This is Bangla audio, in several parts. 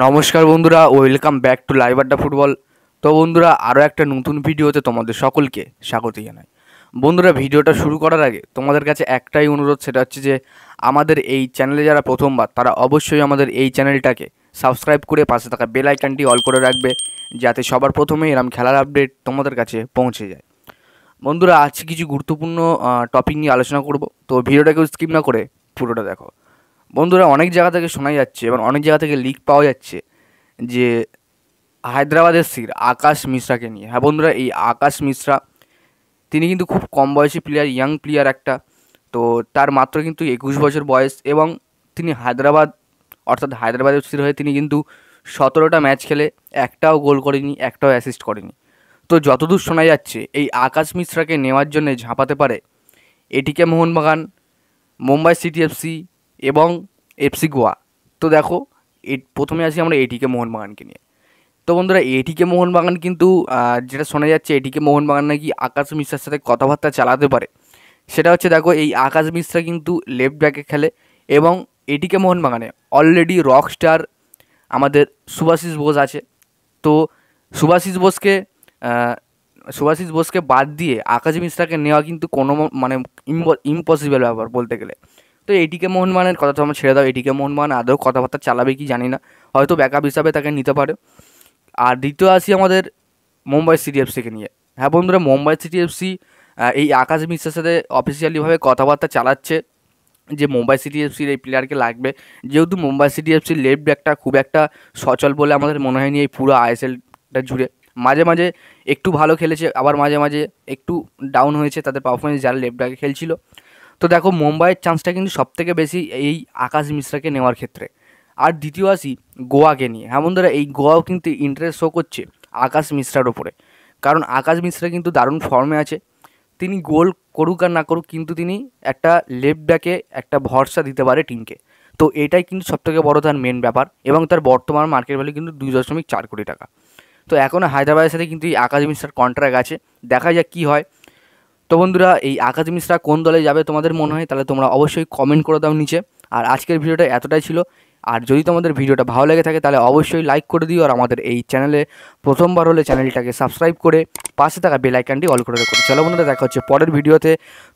নমস্কার বন্ধুরা welcome back to live Adda football তো বন্ধুরা আরও একটা নতুন ভিডিওতে তোমাদের সকলকে স্বাগত জানাই বন্ধুরা ভিডিওটা শুরু করার আগে তোমাদের কাছে একটাই অনুরোধ সেটা হচ্ছে যে আমাদের এই চ্যানেলে যারা প্রথমবার তারা অবশ্যই আমাদের এই চ্যানেলটাকে সাবস্ক্রাইব করে পাশে থাকা বেল আইকনটি অল করে রাখবে যাতে সবার প্রথমে এরম খেলার আপডেট তোমাদের কাছে পৌঁছে যায় বন্ধুরা আজকে কিছু গুরুত্বপূর্ণ টপিক নিয়ে আলোচনা করব তো ভিডিওটাকেও স্কিপ না করে পুরোটা দেখো বন্ধুরা অনেক জায়গা থেকে শোনা যাচ্ছে এবং অনেক জায়গা থেকে লিক পাওয়া যাচ্ছে যে হায়দ্রাবাদের সির আকাশ মিশ্রাকে নিয়ে হ্যাঁ বন্ধুরা এই আকাশ মিশ্রা তিনি কিন্তু খুব কম বয়সী প্লেয়ার ইয়াং প্লেয়ার একটা তো তার মাত্র কিন্তু একুশ বছর বয়স এবং তিনি হায়দ্রাবাদ অর্থাৎ হায়দ্রাবাদ এফসির হয়ে তিনি কিন্তু সতেরোটা ম্যাচ খেলে একটাও গোল করেনি একটাও অ্যাসিস্ট করেনি তো যতদূর শোনা যাচ্ছে এই আকাশ মিশ্রাকে নেওয়ার জন্য ঝাঁপাতে পারে ATK Mohun Bagan Mumbai City FC এবং এফসি গোয়া তো দেখো এ প্রথমে আসি আমরা এটিকে মোহনবাগানকে নিয়ে তো বন্ধুরা এটিকে মোহনবাগান কিন্তু যেটা শোনা যাচ্ছে এটিকে মোহনবাগান নাকি আকাশ মিশ্রার সাথে কথাবার্তা চালাতে পারে সেটা হচ্ছে দেখো এই আকাশ মিশ্রা কিন্তু লেফট ব্যাকে খেলে এবং এটিকে মোহনবাগানে অলরেডি রক স্টার আমাদের সুভাশিস বোস আছে তো সুভাশিস বোসকে সুভাশিস বোসকে বাদ দিয়ে আকাশ মিশ্রাকে নেওয়া কিন্তু কোনো মানে ইম্পসিবল ব্যাপার বলতে গেলে তো এটিকে মোহনবাগানের কথা আমরা ছেড়ে দাও এটিকে মোহনবাগান আদৌ কথাবার্তা চালাবে কি জানি না হয়তো ব্যাকআপ হিসাবে তাকে নিতে পারে আর দ্বিতীয় আসি আমাদের মুম্বাই সিটি নিয়ে হ্যাঁ বন্ধুরা মুম্বাই সিটি এই আকাশ মিশ্রের সাথে অফিসিয়ালিভাবে কথাবার্তা চালাচ্ছে যে মুম্বাই সিটি এই প্লেয়ারকে লাগবে যেহেতু মুম্বাই সিটি এফসির লেফট ব্যাকটা খুব একটা সচল বলে আমাদের মনে হয়নি এই পুরো আইএসএলটা জুড়ে মাঝে মাঝে একটু ভালো খেলেছে আবার মাঝে মাঝে একটু ডাউন হয়েছে তাদের পারফরমেন্স যারা লেফট ব্যাকে খেলছিল তো দেখো মুম্বাইয়ের চান্সটা কিন্তু সবথেকে বেশি এই আকাশ মিশ্রাকে নেওয়ার ক্ষেত্রে আর দ্বিতীয় আসি গোয়াকে নিয়ে এমন হ্যাঁ ধরো এই গোয়াও কিন্তু ইন্টারেস্ট শো করছে আকাশ মিশ্রার ওপরে কারণ আকাশ মিশ্রা কিন্তু দারুণ ফর্মে আছে তিনি গোল করুক আর না করুক কিন্তু তিনি একটা লেফট ব্যাকে একটা ভরসা দিতে পারে টিমকে তো এটাই কিন্তু সবথেকে বড় তার মেন ব্যাপার এবং তার বর্তমান মার্কেট ভ্যালু কিন্তু দুই দশমিক চার কোটি টাকা তো এখন হায়দ্রাবাদের সাথে কিন্তু এই আকাশ মিশ্রার কন্ট্রাক্ট আছে দেখা যাক কী হয় তো বন্ধুরা এই আকাশ মিশ্রা কোন দলে যাবে তোমাদের মনে হয় তাহলে তোমরা অবশ্যই কমেন্ট করে দাও নিচে আর আজকের ভিডিওটা এতটাই ছিল আর যদি তোমাদের ভিডিওটা ভালো লেগে থাকে তাহলে অবশ্যই লাইক করে দিও আর আমাদের এই চ্যানেলে প্রথমবার হলে চ্যানেলটাকে সাবস্ক্রাইব করে পাশে থাকা বেল অল করে রেখে চলো বন্ধুরা দেখা হচ্ছে পরের ভিডিওতে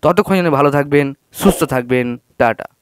ততক্ষণ ভালো থাকবেন সুস্থ থাকবেন টাটা